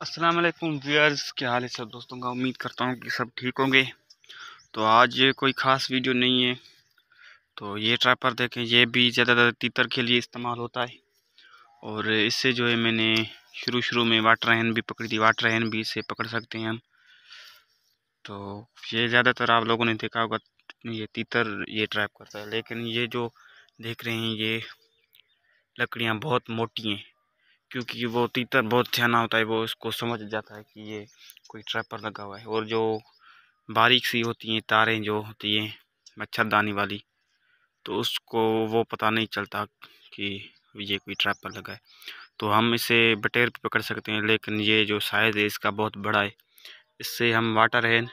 Aslam viewers क्या हाल है सब दोस्तों का उम्मीद करता हूँ कि सब ठीक होंगे तो आज कोई ख़ास वीडियो नहीं है तो ये ट्रैपर देखें ये भी ज़्यादातर तीतर के लिए इस्तेमाल होता है और इससे जो है मैंने शुरू शुरू में वाटर हैन भी पकड़ी थी वाटर हैन भी इसे पकड़ सकते हैं हम तो ये ज़्यादातर आप लोगों ने देखा होगा ये तीतर ये ट्रैप करता है लेकिन ये जो देख रहे हैं ये लकड़ियाँ बहुत मोटी हैं क्योंकि वो तीतर बहुत सयाना होता है वो उसको समझ जाता है कि ये कोई ट्रैपर लगा हुआ है और जो बारीक सी होती हैं तारें जो होती हैं मच्छरदानी वाली तो उसको वो पता नहीं चलता कि ये कोई ट्रैपर लगा है तो हम इसे बटेर पे पकड़ सकते हैं लेकिन ये जो साइज़ है इसका बहुत बड़ा है इससे हम वाटर हैन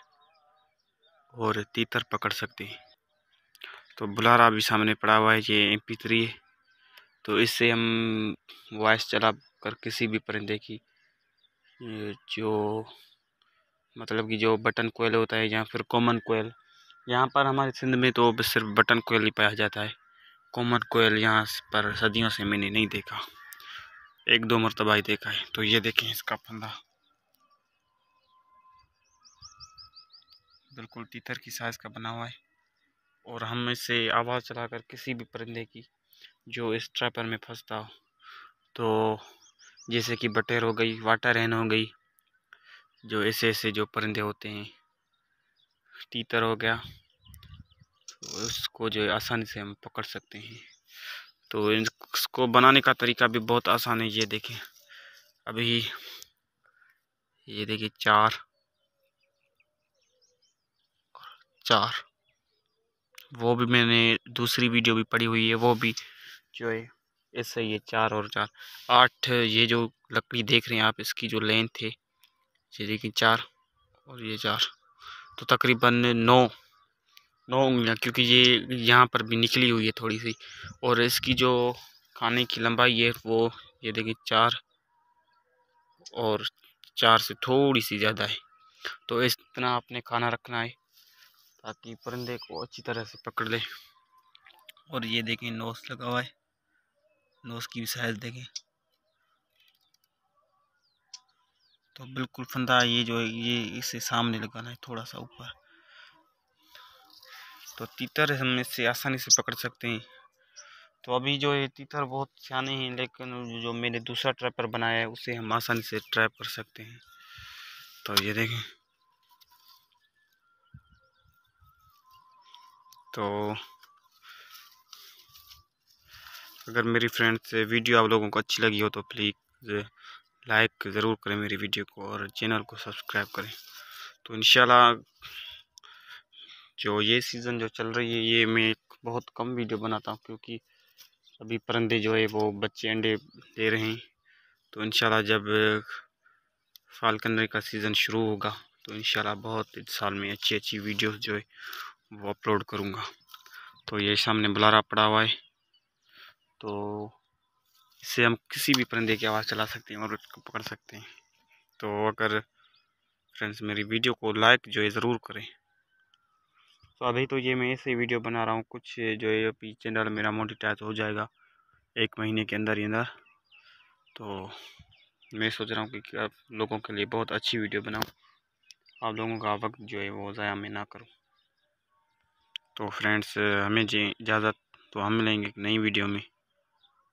और तीतर पकड़ सकते हैं तो बुलारा भी सामने पड़ा हुआ है ये एम पी थ्री है तो इससे हम वॉइस चला कर किसी भी परिंदे की जो मतलब कि जो बटन कोयल होता है या फिर कॉमन कोयल यहाँ पर हमारे सिंध में तो सिर्फ बटन कोयल ही पाया जाता है कॉमन कोयल यहाँ पर सदियों से मैंने नहीं देखा एक दो मरतबा ही देखा है तो ये देखें इसका फंदा बिल्कुल तीतर की साइज़ का बना हुआ है और हम इसे आवाज़ चलाकर किसी भी परिंदे की जो इस ट्रैपर में फंसता हो तो जैसे कि बटेर हो गई वाटर हैन हो गई जो ऐसे ऐसे जो परिंदे होते हैं तीतर हो गया तो उसको जो आसानी से हम पकड़ सकते हैं तो इसको बनाने का तरीका भी बहुत आसान है ये देखें अभी ये देखिए चार चार वो भी मैंने दूसरी वीडियो भी पढ़ी हुई है वो भी जो है ऐसे ये चार और चार आठ ये जो लकड़ी देख रहे हैं आप इसकी जो लेंथ है ये देखिए चार और ये चार तो तकरीबन नौ नौ उंगलियाँ क्योंकि ये यहाँ पर भी निकली हुई है थोड़ी सी और इसकी जो खाने की लंबाई है वो ये देखिए चार और चार से थोड़ी सी ज़्यादा है तो इस तरह आपने खाना रखना है ताकि परिंदे को अच्छी तरह से पकड़ ले और ये देखें नोस लगा हुआ है नोज़ की भी साइज़ देखें तो बिल्कुल फंदा ये जो है ये इसे सामने लगाना है थोड़ा सा ऊपर तो तीतर हम इससे आसानी से पकड़ सकते हैं तो अभी जो ये तीतर बहुत सियाने हैं लेकिन जो मैंने दूसरा ट्रैपर बनाया है उसे हम आसानी से ट्रैप कर सकते हैं तो ये देखें तो अगर मेरी फ्रेंड से वीडियो आप लोगों को अच्छी लगी हो तो प्लीज़ लाइक ज़रूर करें मेरी वीडियो को और चैनल को सब्सक्राइब करें तो इन जो ये सीज़न जो चल रही है ये मैं बहुत कम वीडियो बनाता हूँ क्योंकि अभी परंदे जो है वो बच्चे अंडे दे रहे हैं तो इन जब फालकनरी का सीज़न शुरू होगा तो इन बहुत इस साल में अच्छी अच्छी वीडियोज़ जो है वो अपलोड करूँगा तो ये सामने बुलारा पड़ा हुआ है तो इससे हम किसी भी परिंदे की आवाज़ चला सकते हैं और उसको पकड़ सकते हैं तो अगर फ्रेंड्स मेरी वीडियो को लाइक जो है ज़रूर करें तो अभी तो ये मैं ऐसे वीडियो बना रहा हूँ कुछ जो है अभी चैनल मेरा मोडिटाइज हो जाएगा एक महीने के अंदर ही अंदर तो मैं सोच रहा हूँ कि आप लोगों के लिए बहुत अच्छी वीडियो बनाऊँ आप लोगों का वक्त जो है वो ज़ाया मैं ना करूँ तो फ्रेंड्स हमें जी इजाज़त तो हम मिलेंगे एक नई वीडियो में